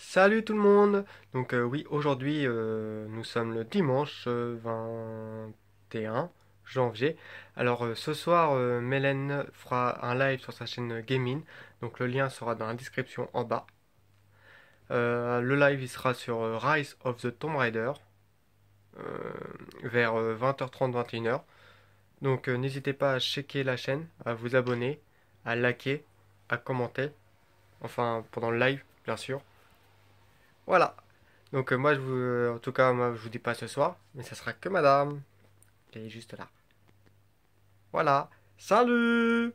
Salut tout le monde Donc euh, oui, aujourd'hui euh, nous sommes le dimanche 21 euh, janvier. Alors ce soir, Mélène fera un live sur sa chaîne Gaming, donc le lien sera dans la description en bas. le live il sera sur Rise of the Tomb Raider vers 20h30 21h. Donc n'hésitez pas à checker la chaîne, à vous abonner, à liker, à commenter, enfin pendant le live bien sûr. Voilà. Donc euh, moi, je vous, euh, en tout cas, moi, je vous dis pas ce soir, mais ça sera que madame. Elle est juste là. Voilà. Salut